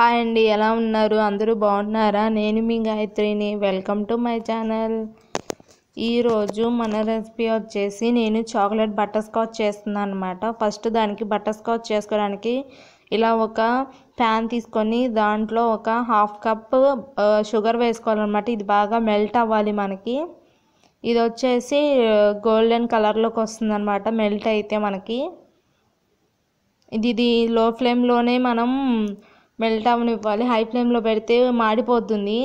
hi అండి ఎలా ఉన్నారు అందరూ బాగున్నారా నేను మీ గాయత్రిని వెల్కమ్ టు మై ఛానల్ ఈరోజు మన రెసిపీ వచ్చేసి నేను చాక్లెట్ బటర్ స్కాచ్ చేస్తున్నాను అనమాట ఫస్ట్ దానికి బటర్ స్కాచ్ చేసుకోవడానికి ఇలా ఒక ప్యాన్ తీసుకొని దాంట్లో ఒక హాఫ్ కప్ షుగర్ వేసుకోవాలన్నమాట ఇది బాగా మెల్ట్ అవ్వాలి మనకి ఇది వచ్చేసి గోల్డెన్ కలర్లోకి వస్తుందన్నమాట మెల్ట్ అయితే మనకి ఇది ఇది లో ఫ్లేమ్లోనే మనం మెల్ట్ అవనివ్వాలి హై ఫ్లేమ్లో పెడితే మాడిపోతుంది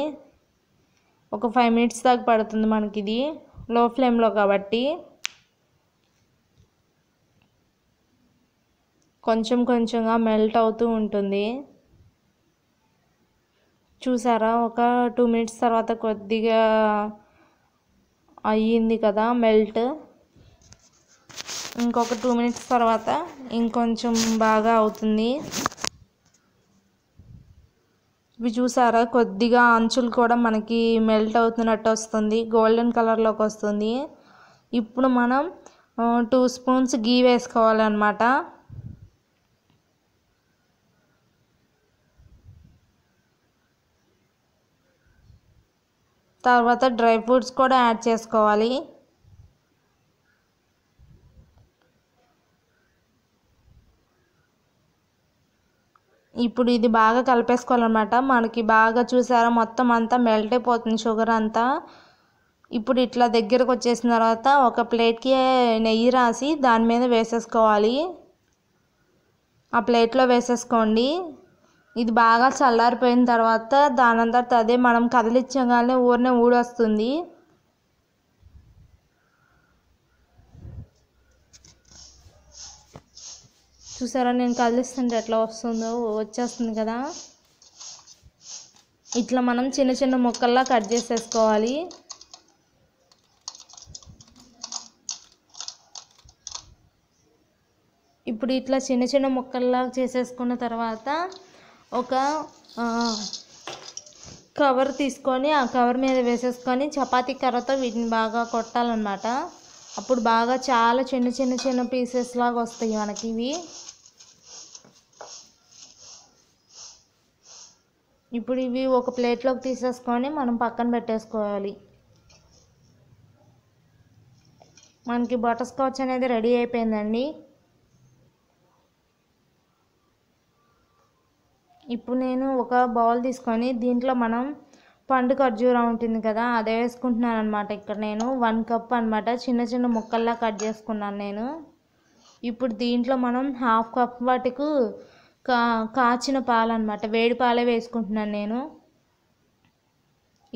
ఒక ఫైవ్ మినిట్స్ దాకా పడుతుంది మనకి ఇది లో ఫ్లేమ్లో కాబట్టి కొంచెం కొంచెంగా మెల్ట్ అవుతూ ఉంటుంది చూసారా ఒక టూ మినిట్స్ తర్వాత కొద్దిగా అయ్యింది కదా మెల్ట్ ఇంకొక టూ మినిట్స్ తర్వాత ఇంకొంచెం బాగా అవుతుంది ఇవి చూసారా కొద్దిగా అంచులు కూడా మనకి మెల్ట్ అవుతున్నట్టు వస్తుంది గోల్డెన్ కలర్లోకి వస్తుంది ఇప్పుడు మనం టూ స్పూన్స్ గీ వేసుకోవాలన్నమాట తర్వాత డ్రై ఫ్రూట్స్ కూడా యాడ్ చేసుకోవాలి ఇప్పుడు ఇది బాగా కలిపేసుకోవాలన్నమాట మనకి బాగా చూసారా మొత్తం అంతా మెల్ట్ అయిపోతుంది షుగర్ అంతా ఇప్పుడు ఇట్లా దగ్గరకు వచ్చేసిన తర్వాత ఒక ప్లేట్కి నెయ్యి రాసి దాని మీద వేసేసుకోవాలి ఆ ప్లేట్లో వేసేసుకోండి ఇది బాగా చల్లారిపోయిన తర్వాత దాని అంతట అదే మనం కదిలించగానే ఊరినే ఊడొస్తుంది చూసారా నేను కదిలిస్తుంటే ఎట్లా వస్తుందో వచ్చేస్తుంది కదా ఇట్లా మనం చిన్న చిన్న ముక్కల్లా కట్ చేసేసుకోవాలి ఇప్పుడు ఇట్లా చిన్న చిన్న ముక్కల్లా చేసేసుకున్న తర్వాత ఒక కవర్ తీసుకొని ఆ కవర్ మీద వేసేసుకొని చపాతీ కర్రతో వీటిని బాగా కొట్టాలన్నమాట అప్పుడు బాగా చాలా చిన్న చిన్న చిన్న పీసెస్ లాగా వస్తాయి మనకి ఇవి ఇప్పుడు ఇవి ఒక ప్లేట్లోకి తీసేసుకొని మనం పక్కన పెట్టేసుకోవాలి మనకి బటర్ స్కాచ్ అనేది రెడీ అయిపోయిందండి ఇప్పుడు నేను ఒక బౌల్ తీసుకొని దీంట్లో మనం పండు ఖర్జూరం ఉంటుంది కదా అదే వేసుకుంటున్నాను అనమాట ఇక్కడ నేను వన్ కప్ అనమాట చిన్న చిన్న ముక్కల్లా కట్ చేసుకున్నాను నేను ఇప్పుడు దీంట్లో మనం హాఫ్ కప్ వాటికి కా కాచిన అనమాట వేడి పాలే వేసుకుంటున్నాను నేను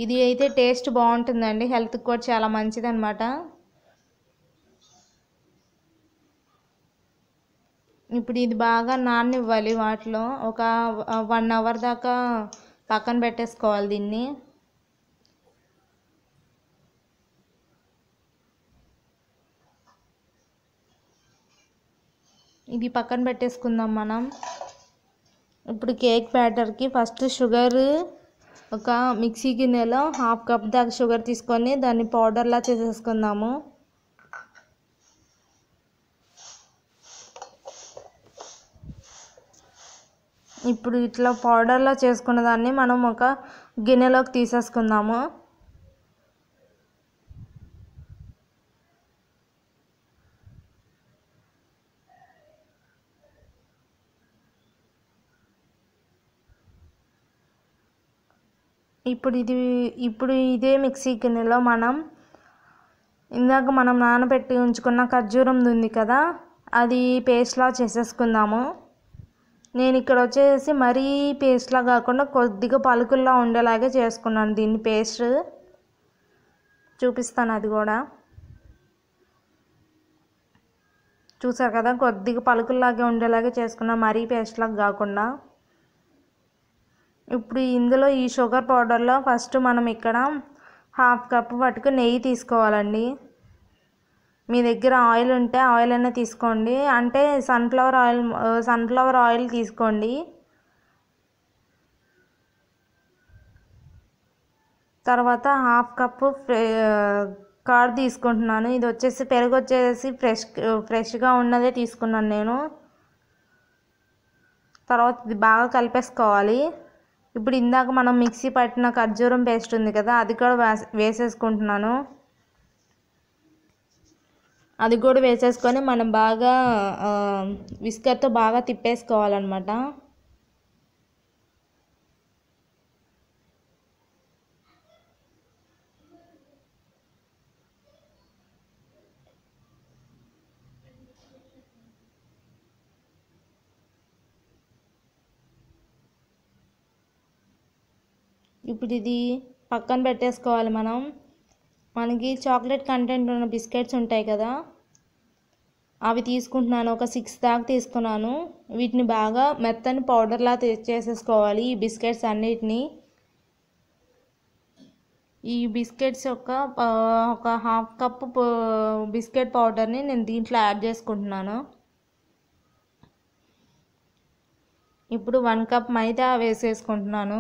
ఇది అయితే టేస్ట్ బాగుంటుందండి హెల్త్కి కూడా చాలా మంచిది అనమాట ఇప్పుడు ఇది బాగా ఇవ్వాలి వాటిలో ఒక వన్ అవర్ దాకా పక్కన పెట్టేసుకోవాలి దీన్ని ఇది పక్కన పెట్టేసుకుందాం మనం ఇప్పుడు కేక్ బ్యాటర్కి ఫస్ట్ షుగర్ ఒక మిక్సీ గిన్నెలో హాఫ్ కప్ దాకా షుగర్ తీసుకొని దాన్ని పౌడర్లా చేసేసుకుందాము ఇప్పుడు ఇట్లా పౌడర్లా చేసుకున్న దాన్ని మనం ఒక గిన్నెలోకి తీసేసుకుందాము ఇప్పుడు ఇది ఇప్పుడు ఇదే మిక్సీ గిన్నెలో మనం ఇందాక మనం నానబెట్టి ఉంచుకున్న ఖర్జూరం ఉంది కదా అది పేస్ట్లా చేసేసుకుందాము నేను ఇక్కడ వచ్చేసి మరీ పేస్ట్లా కాకుండా కొద్దిగా పలుకుల్లో ఉండేలాగే చేసుకున్నాను దీన్ని పేస్ట్ చూపిస్తాను అది కూడా చూసారు కదా కొద్దిగా పలుకుల్లాగే ఉండేలాగే చేసుకున్నాను మరీ పేస్ట్లాగా కాకుండా ఇప్పుడు ఇందులో ఈ షుగర్ పౌడర్లో ఫస్ట్ మనం ఇక్కడ హాఫ్ కప్ పట్టుకు నెయ్యి తీసుకోవాలండి మీ దగ్గర ఆయిల్ ఉంటే ఆయిల్ అయినా తీసుకోండి అంటే సన్ఫ్లవర్ ఆయిల్ సన్ఫ్లవర్ ఆయిల్ తీసుకోండి తర్వాత హాఫ్ కప్పు కార్ తీసుకుంటున్నాను ఇది వచ్చేసి పెరుగు వచ్చేసి ఫ్రెష్ ఫ్రెష్గా ఉన్నదే తీసుకున్నాను నేను తర్వాత ఇది బాగా కలిపేసుకోవాలి ఇప్పుడు ఇందాక మనం మిక్సీ పట్టిన ఖర్జూరం పేస్ట్ ఉంది కదా అది కూడా వేసేసుకుంటున్నాను అది కూడా వేసేసుకొని మనం బాగా విస్కర్తో బాగా తిప్పేసుకోవాలన్నమాట ఇప్పుడు ఇది పక్కన పెట్టేసుకోవాలి మనం మనకి చాక్లెట్ కంటెంట్ ఉన్న బిస్కెట్స్ ఉంటాయి కదా అవి తీసుకుంటున్నాను ఒక సిక్స్ దాకా తీసుకున్నాను వీటిని బాగా మెత్తని పౌడర్లా చేసేసుకోవాలి ఈ బిస్కెట్స్ అన్నిటినీ ఈ బిస్కెట్స్ యొక్క ఒక హాఫ్ కప్ బిస్కెట్ పౌడర్ని నేను దీంట్లో యాడ్ చేసుకుంటున్నాను ఇప్పుడు వన్ కప్ మైదా వేసేసుకుంటున్నాను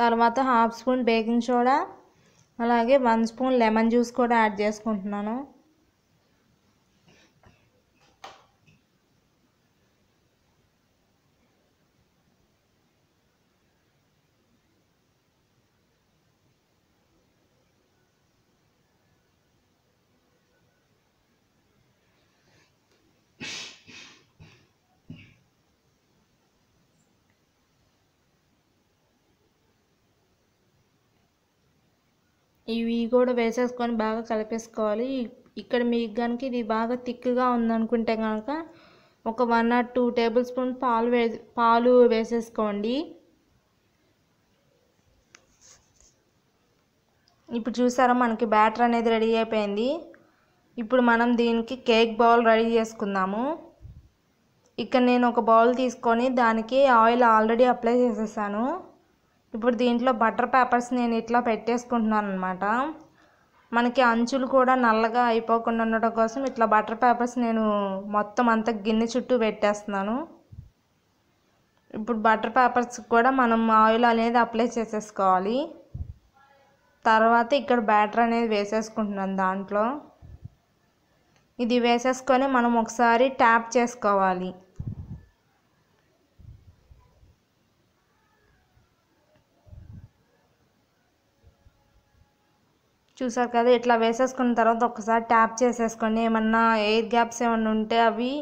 తర్వాత హాఫ్ స్పూన్ బేకింగ్ సోడా అలాగే వన్ స్పూన్ లెమన్ జ్యూస్ కూడా యాడ్ చేసుకుంటున్నాను ఇవి కూడా వేసేసుకొని బాగా కలిపేసుకోవాలి ఇక్కడ మీకు కనుక ఇది బాగా థిక్గా ఉందనుకుంటే కనుక ఒక one or two tablespoon పాలు వే పాలు వేసేసుకోండి ఇప్పుడు చూసారా మనకి బ్యాటర్ అనేది రెడీ అయిపోయింది ఇప్పుడు మనం దీనికి కేక్ బౌల్ రెడీ చేసుకుందాము ఇక్కడ నేను ఒక బౌల్ తీసుకొని దానికి ఆయిల్ ఆల్రెడీ అప్లై చేసేసాను ఇప్పుడు దీంట్లో బటర్ పేపర్స్ నేను ఇట్లా పెట్టేసుకుంటున్నాను అనమాట మనకి అంచులు కూడా నల్లగా అయిపోకుండా ఉండటం కోసం ఇట్లా బటర్ పేపర్స్ నేను మొత్తం అంత గిన్నె చుట్టూ పెట్టేస్తున్నాను ఇప్పుడు బటర్ పేపర్స్ కూడా మనం ఆయిల్ అనేది అప్లై చేసేసుకోవాలి తర్వాత ఇక్కడ బ్యాటర్ అనేది వేసేసుకుంటున్నాను దాంట్లో ఇది వేసేసుకొని మనం ఒకసారి ట్యాప్ చేసుకోవాలి చూసారు కదా ఇట్లా వేసేసుకున్న తర్వాత ఒకసారి ట్యాప్ చేసేసుకొని ఏమన్నా ఎయిర్ గ్యాప్స్ ఏమన్నా ఉంటే అవి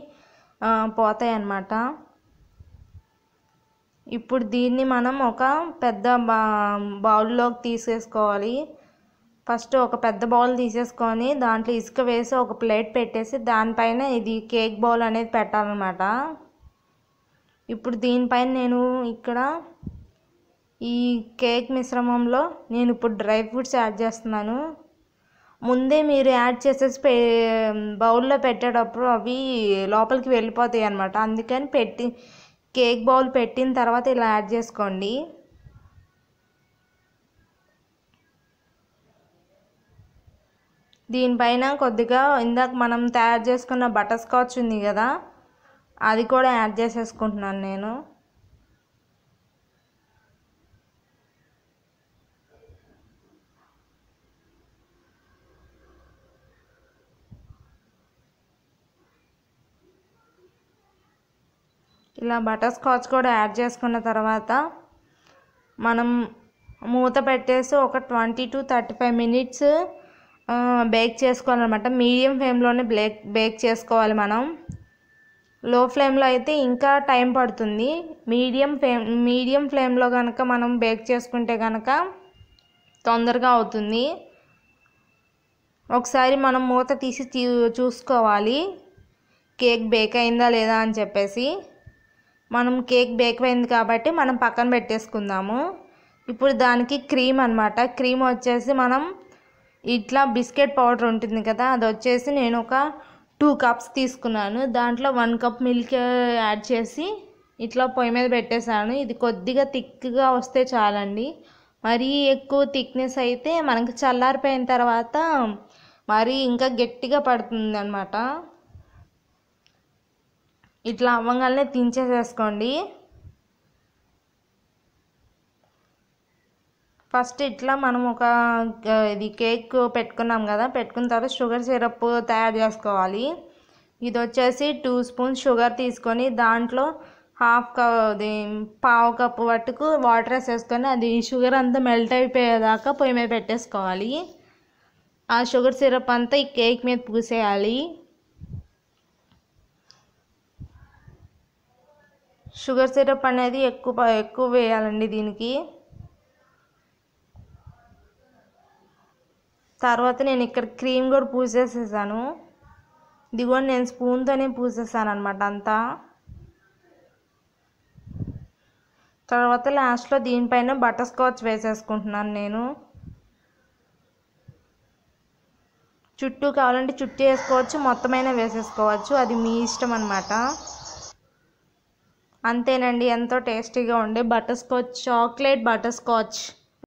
పోతాయి అన్నమాట ఇప్పుడు దీన్ని మనం ఒక పెద్ద బా బౌల్లోకి తీసేసుకోవాలి ఫస్ట్ ఒక పెద్ద బౌల్ తీసేసుకొని దాంట్లో ఇసుక వేసి ఒక ప్లేట్ పెట్టేసి దానిపైన ఇది కేక్ బౌల్ అనేది పెట్టాలన్నమాట ఇప్పుడు దీనిపైన నేను ఇక్కడ ఈ కేక్ మిశ్రమంలో నేను ఇప్పుడు డ్రై ఫ్రూట్స్ యాడ్ చేస్తున్నాను ముందే మీరు యాడ్ చేసేసి పె బౌల్లో పెట్టేటప్పుడు అవి లోపలికి వెళ్ళిపోతాయి అనమాట అందుకని పెట్టి కేక్ బౌల్ పెట్టిన తర్వాత ఇలా యాడ్ చేసుకోండి దీనిపైన కొద్దిగా ఇందాక మనం తయారు చేసుకున్న బటర్ స్కాచ్ ఉంది కదా అది కూడా యాడ్ చేసేసుకుంటున్నాను నేను ఇలా బటర్ స్కాచ్ కూడా యాడ్ చేసుకున్న తర్వాత మనం మూత పెట్టేసి ఒక twenty to thirty five minutes bake చేసుకోవాలన్నమాట మీడియం ఫ్లేమ్లోనే బ్లేక్ బేక్ చేసుకోవాలి మనం లో ఫ్లేమ్లో అయితే ఇంకా టైం పడుతుంది మీడియం ఫ్లేమ్ మీడియం ఫ్లేమ్లో కనుక మనం బేక్ చేసుకుంటే కనుక తొందరగా అవుతుంది ఒకసారి మనం మూత తీసి చూసుకోవాలి కేక్ బేక్ అయిందా లేదా అని చెప్పేసి మనం కేక్ బేక్ అయింది కాబట్టి మనం పక్కన పెట్టేసుకుందాము ఇప్పుడు దానికి క్రీమ్ అనమాట క్రీమ్ వచ్చేసి మనం ఇట్లా బిస్కెట్ పౌడర్ ఉంటుంది కదా అది వచ్చేసి నేను ఒక టూ కప్స్ తీసుకున్నాను దాంట్లో వన్ కప్ మిల్క్ యాడ్ చేసి ఇట్లా పొయ్యి మీద పెట్టేశాను ఇది కొద్దిగా థిక్గా వస్తే చాలండి మరీ ఎక్కువ థిక్నెస్ అయితే మనకి చల్లారిపోయిన తర్వాత మరీ ఇంకా గట్టిగా పడుతుంది అనమాట ఇట్లా అవ్వగానే దించేసేసుకోండి ఫస్ట్ ఇట్లా మనం ఒక ఇది కేక్ పెట్టుకున్నాం కదా పెట్టుకున్న తర్వాత షుగర్ సిరప్ తయారు చేసుకోవాలి ఇది వచ్చేసి టూ స్పూన్స్ షుగర్ తీసుకొని దాంట్లో హాఫ్ కప్ పావు కప్పు మట్టుకు వాటర్ వేసేసుకొని అది షుగర్ అంతా మెల్ట్ అయిపోయేదాకా పొయ్యి మీద పెట్టేసుకోవాలి ఆ షుగర్ సిరప్ అంతా ఈ కేక్ మీద పూసేయాలి షుగర్ సిరప్ అనేది ఎక్కువ ఎక్కువ వేయాలండి దీనికి తర్వాత నేను ఇక్కడ క్రీమ్ కూడా పూసేసేసాను ఇది కూడా నేను స్పూన్తోనే పూసేసాను అనమాట అంతా తర్వాత లాస్ట్లో దీనిపైన బటర్ స్కాచ్ వేసేసుకుంటున్నాను నేను చుట్టూ కావాలంటే చుట్టూ వేసుకోవచ్చు మొత్తమైన వేసేసుకోవచ్చు అది మీ ఇష్టం అనమాట అంతేనండి ఎంతో టేస్టీగా ఉండే butterscotch chocolate butter scotch